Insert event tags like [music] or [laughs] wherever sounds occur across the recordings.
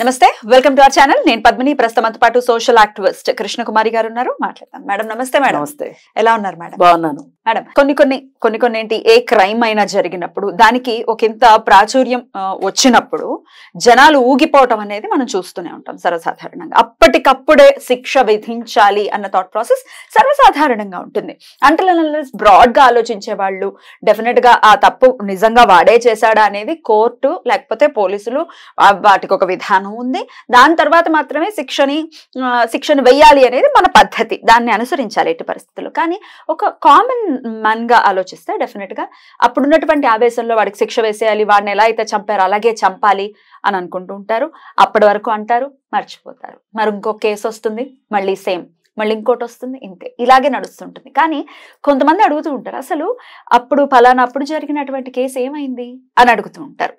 నమస్తే welcome to our channel నేను పద్మిని ప్రస్తుతం పాటు సోషల్ యాక్టివిస్ట్ కృష్ణకుమారి గారు ఉన్నారు మాట్లాడతాం మేడం నమస్తే మేడం నమస్తే ఎలా ఉన్నారు మేడం బాగున్నాను మేడం కొన్ని కొన్ని కొన్ని కొన్ని ఏంటి ఏ క్రైమ్ అయినా జరిగినప్పుడు దానికి ఒక ఇంత ప్రాచుర్యం వచ్చినప్పుడు జనాలు ఊగిపోవటం అనేది మనం చూస్తూనే ఉంటాం సర్వసాధారణంగా అప్పటికప్పుడే శిక్ష విధించాలి అన్న థాట్ ప్రాసెస్ సర్వసాధారణంగా ఉంటుంది అంటే గా ఆలోచించే వాళ్ళు డెఫినెట్ గా ఆ తప్పు నిజంగా వాడే చేశాడా అనేది కోర్టు లేకపోతే పోలీసులు వాటికి ఒక విధానం విధానం ఉంది దాని తర్వాత మాత్రమే శిక్షని శిక్షను వెయ్యాలి అనేది మన పద్ధతి దాన్ని అనుసరించాలి ఎట్టి పరిస్థితుల్లో కానీ ఒక కామన్ మన్గా ఆలోచిస్తే డెఫినెట్గా అప్పుడున్నటువంటి ఆవేశంలో వాడికి శిక్ష వేసేయాలి వాడిని ఎలా అయితే చంపారో అలాగే చంపాలి అని అనుకుంటూ ఉంటారు అప్పటి వరకు అంటారు మర్చిపోతారు మరి ఇంకో కేసు వస్తుంది మళ్ళీ సేమ్ మళ్ళీ ఇంకోటి వస్తుంది ఇంతే ఇలాగే నడుస్తుంటుంది కానీ కొంతమంది అడుగుతూ ఉంటారు అసలు అప్పుడు ఫలానప్పుడు జరిగినటువంటి కేసు ఏమైంది అని అడుగుతూ ఉంటారు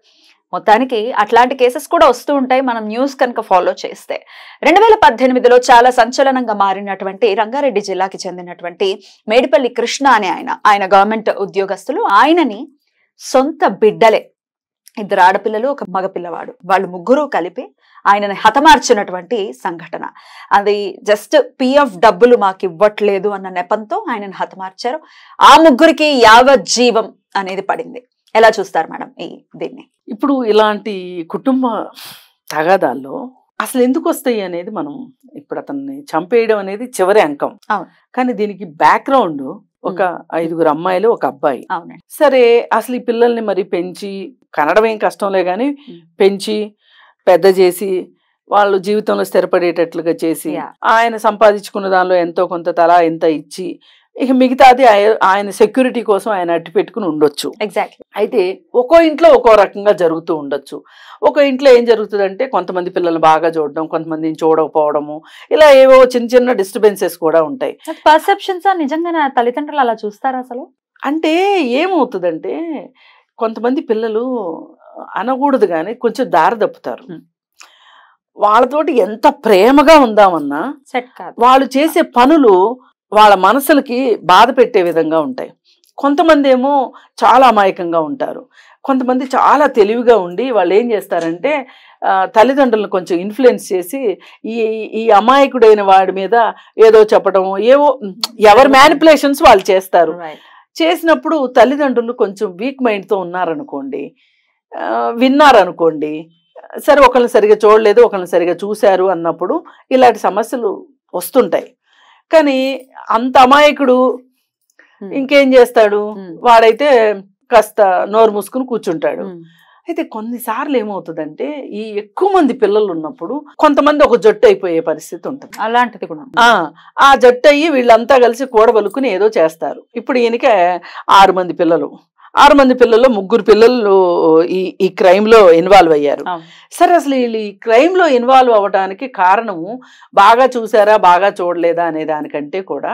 మొత్తానికి అట్లాంటి కేసెస్ కూడా వస్తూ ఉంటాయి మనం న్యూస్ కనుక ఫాలో చేస్తే రెండు వేల పద్దెనిమిదిలో చాలా సంచలనంగా మారినటువంటి రంగారెడ్డి జిల్లాకి చెందినటువంటి మేడిపల్లి కృష్ణ అనే ఆయన ఆయన గవర్నమెంట్ ఉద్యోగస్తులు ఆయనని సొంత బిడ్డలే ఇద్దరు ఆడపిల్లలు ఒక మగపిల్లవాడు వాళ్ళు ముగ్గురు కలిపి ఆయనని హతమార్చినటువంటి సంఘటన అది జస్ట్ పిఎఫ్ డబ్బులు మాకు ఇవ్వట్లేదు అన్న నెపంతో ఆయనను హతమార్చారు ఆ ముగ్గురికి యావజ్జీవం అనేది పడింది ఎలా చూస్తారు మేడం ఈ దీన్ని ఇప్పుడు ఇలాంటి కుటుంబ తగాదాల్లో అసలు ఎందుకు వస్తాయి అనేది మనం ఇప్పుడు అతన్ని చంపేయడం అనేది చివరి అంకం కానీ దీనికి బ్యాక్గ్రౌండ్ ఒక ఐదుగురు అమ్మాయిలు ఒక అబ్బాయి సరే అసలు ఈ పిల్లల్ని మరి పెంచి కనడం ఏం కష్టంలే కానీ పెంచి పెద్ద చేసి వాళ్ళు జీవితంలో స్థిరపడేటట్లుగా చేసి ఆయన సంపాదించుకున్న దానిలో ఎంతో కొంత తలా ఎంత ఇచ్చి ఇక మిగతాది ఆయన సెక్యూరిటీ కోసం ఆయన అట్టి పెట్టుకుని ఉండొచ్చు ఎగ్జాక్ట్లీ అయితే ఒక్కో ఇంట్లో ఒక్కో రకంగా జరుగుతూ ఉండొచ్చు ఒక ఇంట్లో ఏం జరుగుతుందంటే కొంతమంది పిల్లలు బాగా చూడడం కొంతమంది చూడకపోవడము ఇలా ఏవో చిన్న చిన్న డిస్టర్బెన్సెస్ కూడా ఉంటాయి పర్సెప్షన్స్ నిజంగా తల్లిదండ్రులు అలా చూస్తారా అసలు అంటే ఏమవుతుందంటే కొంతమంది పిల్లలు అనకూడదు కానీ కొంచెం దారి తప్పుతారు hmm. వాళ్ళతోటి ఎంత ప్రేమగా ఉందామన్నా వాళ్ళు చేసే పనులు వాళ్ళ మనసులకి బాధ పెట్టే విధంగా ఉంటాయి కొంతమంది ఏమో చాలా అమాయకంగా ఉంటారు కొంతమంది చాలా తెలివిగా ఉండి వాళ్ళు ఏం చేస్తారంటే తల్లిదండ్రులను కొంచెం ఇన్ఫ్లుయెన్స్ చేసి ఈ ఈ అమాయకుడైన వాడి మీద ఏదో చెప్పడం ఏవో ఎవరి మ్యానిపులేషన్స్ వాళ్ళు చేస్తారు చేసినప్పుడు తల్లిదండ్రులు కొంచెం వీక్ మైండ్తో ఉన్నారనుకోండి విన్నారనుకోండి సరే ఒకళ్ళని సరిగా చూడలేదు ఒకళ్ళని సరిగా చూశారు అన్నప్పుడు ఇలాంటి సమస్యలు వస్తుంటాయి కానీ అంత అమాయకుడు ఇంకేం చేస్తాడు వాడైతే కాస్త నోరు మూసుకుని కూర్చుంటాడు అయితే కొన్నిసార్లు ఏమవుతుందంటే ఈ ఎక్కువ మంది పిల్లలు ఉన్నప్పుడు కొంతమంది ఒక జట్టు అయిపోయే పరిస్థితి ఉంటుంది అలాంటిది కూడా ఆ జట్టు అయ్యి వీళ్ళంతా కలిసి కూడబలుకుని ఏదో చేస్తారు ఇప్పుడు ఈయనకే ఆరు మంది పిల్లలు ఆరు మంది పిల్లల్లో ముగ్గురు పిల్లలు ఈ ఈ లో ఇన్వాల్వ్ అయ్యారు సరే అసలు వీళ్ళు ఈ లో ఇన్వాల్వ్ అవ్వడానికి కారణము బాగా చూసారా బాగా చూడలేదా అనే దానికంటే కూడా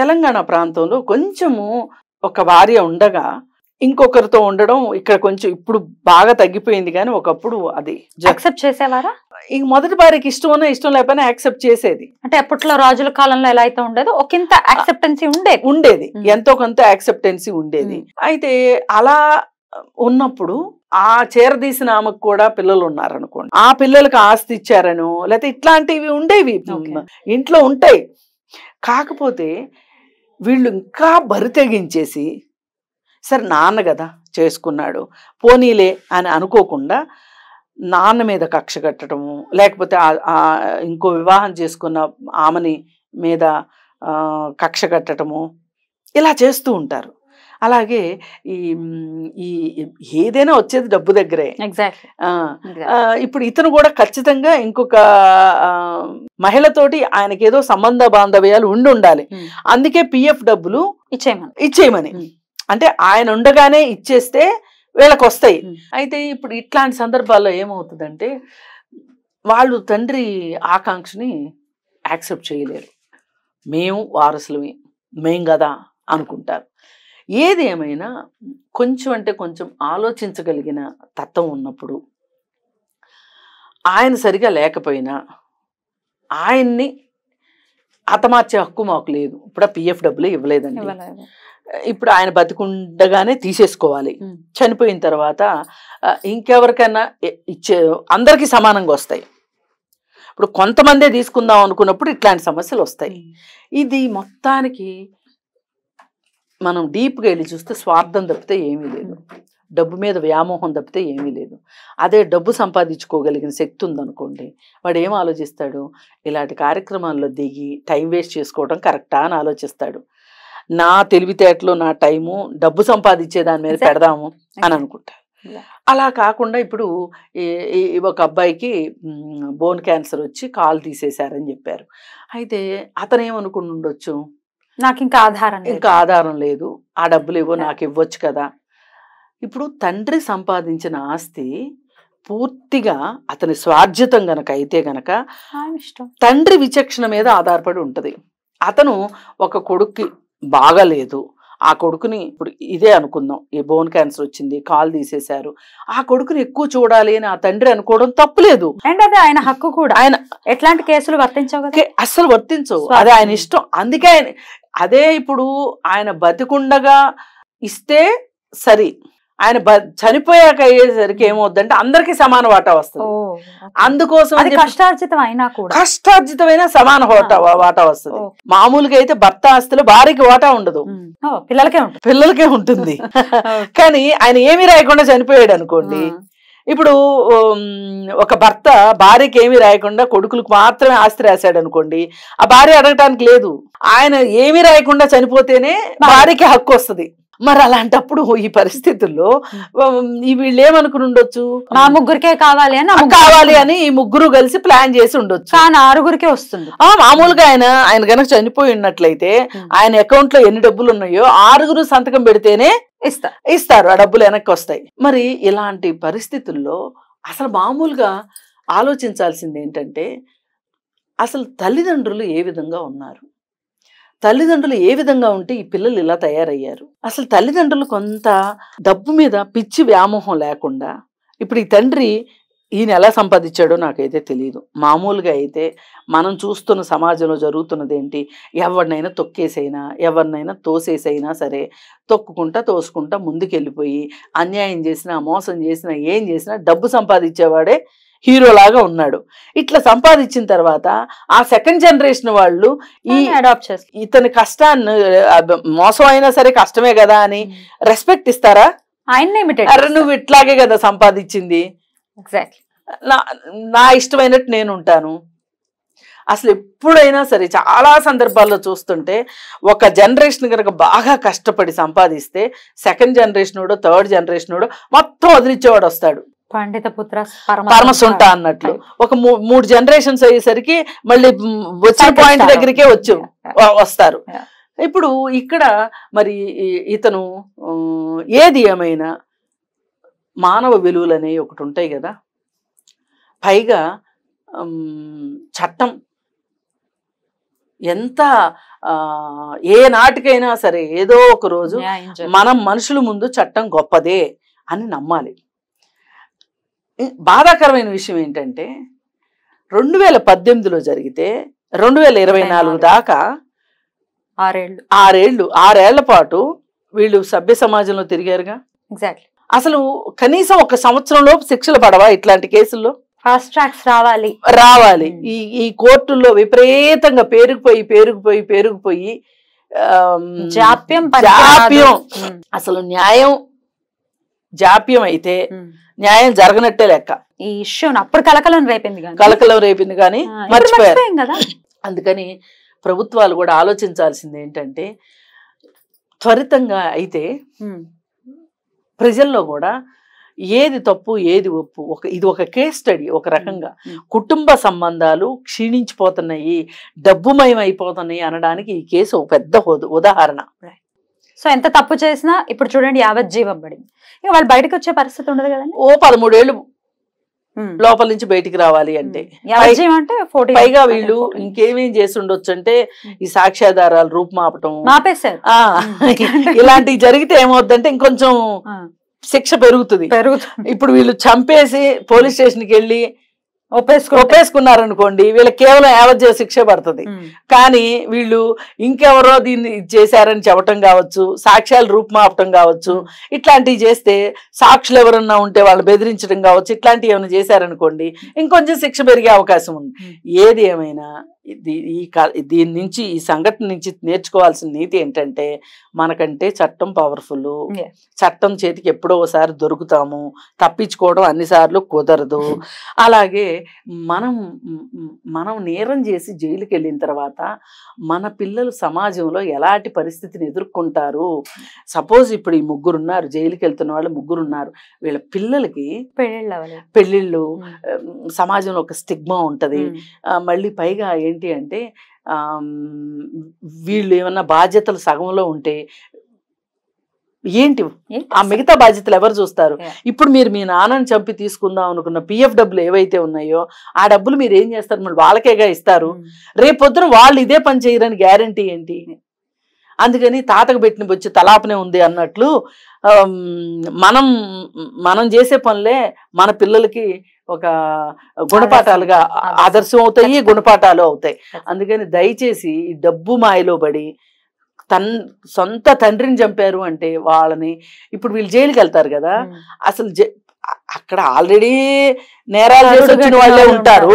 తెలంగాణ ప్రాంతంలో కొంచెము ఒక భార్య ఉండగా ఇంకొకరితో ఉండడం ఇక్కడ కొంచెం ఇప్పుడు బాగా తగ్గిపోయింది కానీ ఒకప్పుడు అది యాక్సెప్ట్ చేసేవారా ఈ మొదటి భార్యకి ఇష్టం ఇష్టం లేకపోయినా యాక్సెప్ట్ చేసేది అంటే అప్పట్లో రాజుల కాలంలో ఎలా అయితే ఉండేదో ఒకంత యాక్సెప్టెన్సీ ఉండేది ఉండేది ఎంతో కొంత యాక్సెప్టెన్సీ ఉండేది అయితే అలా ఉన్నప్పుడు ఆ చేరదీసిన ఆమెకు కూడా పిల్లలు ఉన్నారనుకోండి ఆ పిల్లలకు ఆస్తి ఇచ్చారను లేకపోతే ఇట్లాంటివి ఉండేవి ఇంట్లో ఉంటాయి కాకపోతే వీళ్ళు ఇంకా బరి తెగించేసి సరే నాన్న కదా చేసుకున్నాడు పోనీలే అని అనుకోకుండా నాన్న మీద కక్ష కట్టడము లేకపోతే ఇంకో వివాహం చేసుకున్న ఆమెని మీద కక్ష కట్టడము ఇలా చేస్తూ ఉంటారు అలాగే ఈ ఈ ఏదైనా వచ్చేది డబ్బు దగ్గరే ఇప్పుడు ఇతను కూడా ఖచ్చితంగా ఇంకొక మహిళతోటి ఆయనకేదో సంబంధ బాంధవ్యాలు ఉండి ఉండాలి hmm. అందుకే పిఎఫ్ డబ్బులు ఇచ్చేయమని ఇచ్చేయమని hmm. అంటే ఆయన ఉండగానే ఇచ్చేస్తే వీళ్ళకి వస్తాయి అయితే ఇప్పుడు ఇట్లాంటి సందర్భాల్లో ఏమవుతుందంటే వాళ్ళు తండ్రి ఆకాంక్షని యాక్సెప్ట్ చేయలేరు మేము వారసులమే మేం కదా అనుకుంటారు ఏది ఏమైనా కొంచెం అంటే కొంచెం ఆలోచించగలిగిన తత్వం ఉన్నప్పుడు ఆయన సరిగా లేకపోయినా ఆయన్ని హతమార్చే హక్కు మాకు లేదు ఇప్పుడు పిఎఫ్ డబ్బులు ఇవ్వలేదండి ఇప్పుడు ఆయన బతికుండగానే తీసేసుకోవాలి చనిపోయిన తర్వాత ఇంకెవరికైనా ఇచ్చే అందరికీ సమానంగా వస్తాయి ఇప్పుడు కొంతమందే తీసుకుందాం అనుకున్నప్పుడు ఇట్లాంటి సమస్యలు వస్తాయి ఇది మొత్తానికి మనం డీప్గా వెళ్ళి చూస్తే స్వార్థం తప్పితే ఏమీ లేదు డబ్బు మీద వ్యామోహం తప్పితే ఏమీ లేదు అదే డబ్బు సంపాదించుకోగలిగిన శక్తి ఉందనుకోండి వాడు ఏం ఆలోచిస్తాడు ఇలాంటి కార్యక్రమాల్లో దిగి టైం వేస్ట్ చేసుకోవడం కరెక్టా అని ఆలోచిస్తాడు నా తెలివితేటలు నా టైము డబ్బు సంపాదించే దాని మీద పెడదాము అని అనుకుంటా అలా కాకుండా ఇప్పుడు ఒక అబ్బాయికి బోన్ క్యాన్సర్ వచ్చి కాలు తీసేశారని చెప్పారు అయితే అతను ఏమనుకుని ఉండొచ్చు నాకు ఇంకా ఆధారం ఇంకా ఆధారం లేదు ఆ డబ్బులు ఇవ్వ నాకు ఇవ్వచ్చు కదా ఇప్పుడు తండ్రి సంపాదించిన ఆస్తి పూర్తిగా అతని స్వార్జితం గనక అయితే గనక తండ్రి విచక్షణ మీద ఆధారపడి ఉంటుంది అతను ఒక కొడుక్కి బాగలేదు ఆ కొడుకుని ఇప్పుడు ఇదే అనుకుందాం ఈ బోన్ క్యాన్సర్ వచ్చింది కాల్ తీసేశారు ఆ కొడుకుని ఎక్కువ చూడాలి అని ఆ తండ్రి అనుకోవడం తప్పులేదు అండ్ అదే ఆయన హక్కు కూడా ఆయన ఎట్లాంటి కేసులు వర్తించవు అస్సలు వర్తించవు అదే ఆయన ఇష్టం అందుకే అదే ఇప్పుడు ఆయన బతికుండగా ఇస్తే సరే ఆయన చనిపోయాక అయ్యేసరికి అంటే అందరికి సమాన వాటా వస్తుంది అందుకోసం కష్టార్జితం కూడా కష్టార్జితమైన సమాన వాటా వాటా వస్తుంది మామూలుగా అయితే భర్త ఆస్తులు భార్యకి వాటా ఉండదు పిల్లలకే పిల్లలకే ఉంటుంది [laughs] కానీ ఆయన ఏమీ రాయకుండా చనిపోయాడు అనుకోండి ఇప్పుడు ఒక భర్త భార్యకి ఏమి రాయకుండా కొడుకులకు మాత్రమే ఆస్తి రాశాడు అనుకోండి ఆ భార్య అడగటానికి లేదు ఆయన ఏమీ రాయకుండా చనిపోతేనే భార్యకి హక్కు వస్తుంది మరి అలాంటప్పుడు ఈ పరిస్థితుల్లో వీళ్ళు ఏమనుకుని ఉండొచ్చు మా ముగ్గురికే కావాలి అని కావాలి అని ఈ ముగ్గురు కలిసి ప్లాన్ చేసి ఉండొచ్చు కానీ ఆరుగురికే వస్తుంది మామూలుగా ఆయన ఆయన కనుక చనిపోయి ఉన్నట్లయితే ఆయన అకౌంట్ లో ఎన్ని డబ్బులు ఉన్నాయో ఆరుగురు సంతకం పెడితేనే ఇస్తారు ఇస్తారు ఆ డబ్బులు వెనక్కి వస్తాయి మరి ఇలాంటి పరిస్థితుల్లో అసలు మామూలుగా ఆలోచించాల్సింది ఏంటంటే అసలు తల్లిదండ్రులు ఏ విధంగా ఉన్నారు తల్లిదండ్రులు ఏ విధంగా ఉంటే ఈ పిల్లలు ఇలా తయారయ్యారు అసలు తల్లిదండ్రులు కొంత డబ్బు మీద పిచ్చి వ్యామోహం లేకుండా ఇప్పుడు ఈ తండ్రి ఈయన ఎలా సంపాదించాడో నాకైతే తెలియదు మామూలుగా అయితే మనం చూస్తున్న సమాజంలో జరుగుతున్నది ఏంటి ఎవరినైనా తొక్కేసైనా ఎవరినైనా తోసేసైనా సరే తొక్కుకుంటా తోసుకుంటా ముందుకెళ్ళిపోయి అన్యాయం చేసినా మోసం చేసినా ఏం చేసినా డబ్బు సంపాదించేవాడే హీరోలాగా ఉన్నాడు ఇట్లా సంపాదించిన తర్వాత ఆ సెకండ్ జనరేషన్ వాళ్ళు ఈ అడాప్ట్ చేస్తారు ఇతని కష్టాన్ని మోసం అయినా సరే కష్టమే కదా అని రెస్పెక్ట్ hmm. ఇస్తారా ఆయన అరే నువ్వు ఇట్లాగే కదా సంపాదించింది ఎగ్జాక్ట్లీ నా నా ఇష్టమైనట్టు నేను ఉంటాను అసలు ఎప్పుడైనా సరే చాలా సందర్భాల్లో చూస్తుంటే ఒక జనరేషన్ కనుక బాగా కష్టపడి సంపాదిస్తే సెకండ్ జనరేషన్ థర్డ్ జనరేషన్ మొత్తం వదిలిచ్చేవాడు వస్తాడు పండిత పుత్ర పరమసుంట అన్నట్లు ఒక మూడు జనరేషన్స్ అయ్యేసరికి మళ్ళీ వచ్చిన పాయింట్ దగ్గరికే వచ్చు వస్తారు ఇప్పుడు ఇక్కడ మరి ఇతను ఏది ఏమైనా మానవ విలువలు అనేవి ఒకటి ఉంటాయి కదా పైగా చట్టం ఎంత ఏ నాటికైనా సరే ఏదో ఒక రోజు మనం మనుషుల ముందు చట్టం గొప్పదే అని నమ్మాలి బాధాకరమైన విషయం ఏంటంటే రెండు వేల పద్దెనిమిదిలో జరిగితే రెండు వేల ఇరవై నాలుగు దాకా ఆరేళ్ళు ఆరేళ్ళు ఆరేళ్ల పాటు వీళ్ళు సభ్య సమాజంలో తిరిగారుగా ఎగ్జాక్ట్లీ అసలు కనీసం ఒక సంవత్సరంలోపు శిక్షలు పడవా ఇట్లాంటి కేసుల్లో ఫాస్ట్ ట్రాక్స్ రావాలి రావాలి hmm. ఈ ఈ కోర్టుల్లో విపరీతంగా పేరుకుపోయి పేరుకుపోయి పేరుకుపోయి జాప్యం జాప్యం hmm. అసలు న్యాయం జాప్యం అయితే న్యాయం జరగనట్టే లెక్క ఈ ఇష్యూ అప్పుడు కలకలం రేపింది కలకలం రేపింది కానీ మర్చిపోయారు అందుకని ప్రభుత్వాలు కూడా ఆలోచించాల్సింది ఏంటంటే త్వరితంగా అయితే ప్రజల్లో కూడా ఏది తప్పు ఏది ఒప్పు ఒక ఇది ఒక కేస్ స్టడీ ఒక రకంగా కుటుంబ సంబంధాలు క్షీణించిపోతున్నాయి డబ్బుమయం అయిపోతున్నాయి అనడానికి ఈ కేసు పెద్ద ఉదాహరణ సో ఎంత తప్పు చేసినా ఇప్పుడు చూడండి యావజ్జీవం పడింది ఇక వాళ్ళు బయటకు వచ్చే పరిస్థితి ఉండదు కదండి ఓ పదమూడేళ్ళు లోపల నుంచి బయటికి రావాలి అంటే పైగా వీళ్ళు ఇంకేమేం చేసి ఉండొచ్చు అంటే ఈ సాక్ష్యాధారాలు రూపుమాపటం ఇలాంటివి జరిగితే అంటే ఇంకొంచెం శిక్ష పెరుగుతుంది ఇప్పుడు వీళ్ళు చంపేసి పోలీస్ స్టేషన్కి వెళ్ళి ఒప్పేసుకున్నారు అనుకోండి వీళ్ళకి కేవలం యావజ్జీవ శిక్ష పడుతుంది కానీ వీళ్ళు ఇంకెవరో దీన్ని చేశారని చెప్పటం కావచ్చు సాక్ష్యాలు రూపుమాపటం కావచ్చు ఇట్లాంటివి చేస్తే సాక్షులు ఎవరన్నా ఉంటే వాళ్ళు బెదిరించడం కావచ్చు ఇట్లాంటివి ఏమైనా చేశారనుకోండి ఇంకొంచెం శిక్ష పెరిగే అవకాశం ఉంది ఏది ఏమైనా ఈ దీని నుంచి ఈ సంఘటన నుంచి నేర్చుకోవాల్సిన నీతి ఏంటంటే మనకంటే చట్టం పవర్ఫుల్ చట్టం చేతికి ఎప్పుడో ఒకసారి దొరుకుతాము తప్పించుకోవడం అన్నిసార్లు కుదరదు [laughs] అలాగే మనం మనం నేరం చేసి జైలుకి వెళ్ళిన తర్వాత మన పిల్లలు సమాజంలో ఎలాంటి పరిస్థితిని ఎదుర్కొంటారు సపోజ్ ఇప్పుడు ఈ ముగ్గురు ఉన్నారు జైలుకి వెళ్తున్న వాళ్ళు ముగ్గురు ఉన్నారు వీళ్ళ పిల్లలకి పెళ్ళిళ్ళు పెళ్ళిళ్ళు సమాజంలో ఒక స్టిగ్మా ఉంటుంది మళ్ళీ పైగా ఏంటి అంటే వీళ్ళు ఏమన్నా బాధ్యతలు సగంలో ఉంటే ఏంటి ఆ మిగతా బాధ్యతలు ఎవరు చూస్తారు ఇప్పుడు మీరు మీ నాన్నని చంపి తీసుకుందాం అనుకున్న పిఎఫ్ డబ్బులు ఏవైతే ఉన్నాయో ఆ డబ్బులు మీరు ఏం చేస్తారు మళ్ళీ వాళ్ళకేగా ఇస్తారు రేపొద్దున వాళ్ళు ఇదే పని చేయరని గ్యారంటీ ఏంటి అందుకని తాతకు పెట్టిన బొచ్చు తలాపనే ఉంది అన్నట్లు మనం మనం చేసే పనులే మన పిల్లలకి ఒక గుణపాఠాలుగా ఆదర్శం అవుతాయి గుణపాఠాలు అవుతాయి అందుకని దయచేసి డబ్బు మాయలో పడి తన్ సొంత తండ్రిని చంపారు అంటే వాళ్ళని ఇప్పుడు వీళ్ళు జైలుకి వెళ్తారు కదా అసలు అక్కడ ఆల్రెడీ నేరాలు చేసిన వాళ్ళే ఉంటారు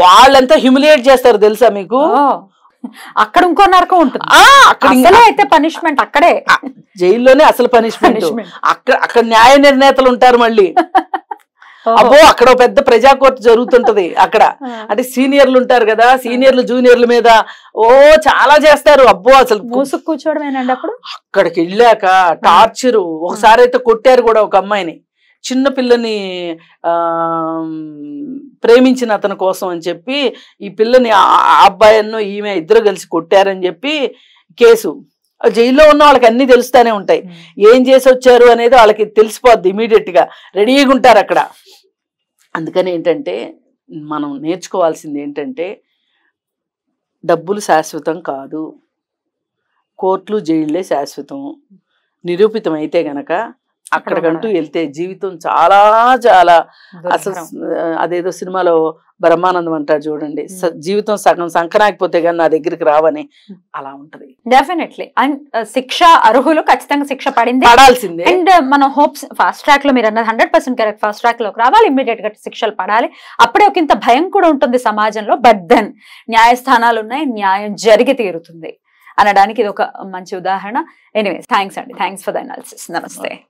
వాళ్ళంతా హ్యూమిలేట్ చేస్తారు తెలుసా మీకు అక్కడ ఇంకో నరకం ఉంటుంది అక్కడ అయితే పనిష్మెంట్ అక్కడే జైల్లోనే అసలు పనిష్మెంట్ అక్కడ అక్కడ న్యాయ నిర్ణేతలు ఉంటారు మళ్ళీ [laughs] అబ్బో అక్కడ పెద్ద ప్రజా కోర్టు జరుగుతుంటది అక్కడ అంటే సీనియర్లు ఉంటారు కదా సీనియర్లు జూనియర్ల మీద ఓ చాలా చేస్తారు అబ్బో అసలు మూసుకు కూర్చోవడమేనండి అప్పుడు అక్కడికి వెళ్ళాక టార్చర్ ఒకసారి అయితే కొట్టారు కూడా ఒక అమ్మాయిని చిన్న పిల్లని ఆ ప్రేమించిన అతని కోసం అని చెప్పి ఈ పిల్లని ఆ అబ్బాయిను ఈమె ఇద్దరు కలిసి కొట్టారని చెప్పి కేసు జైల్లో ఉన్న వాళ్ళకి అన్ని తెలుస్తూనే ఉంటాయి ఏం చేసి వచ్చారు అనేది వాళ్ళకి తెలిసిపోద్ది ఇమీడియట్ గా రెడీగా ఉంటారు అక్కడ అందుకని ఏంటంటే మనం నేర్చుకోవాల్సింది ఏంటంటే డబ్బులు శాశ్వతం కాదు కోర్టులు జైళ్ళే శాశ్వతం నిరూపితమైతే గనక అక్కడికంటూ వెళ్తే జీవితం చాలా చాలా అసలు అదేదో సినిమాలో బ్రహ్మానందం అంటారు చూడండి జీవితం సగం సంకరాకపోతే కానీ నా దగ్గరికి రావని అలా ఉంటది డెఫినెట్లీ అండ్ శిక్ష అర్హులు ఖచ్చితంగా శిక్ష పడింది పడాల్సిందే అండ్ మన హోప్స్ ఫాస్ట్ ట్రాక్ లో మీరు అన్నది hundred percent correct fast track లో రావాలి ఇమీడియట్ గా శిక్షలు పడాలి అప్పుడే ఒక ఇంత భయం కూడా ఉంటుంది సమాజంలో బట్ దెన్ న్యాయస్థానాలు ఉన్నాయి న్యాయం జరిగి తీరుతుంది అనడానికి ఇది ఒక మంచి ఉదాహరణ ఎనీవేస్ థ్యాంక్స్ అండి థ్యాంక్స్ ఫర్ ద అనాలిసిస్ నమస్తే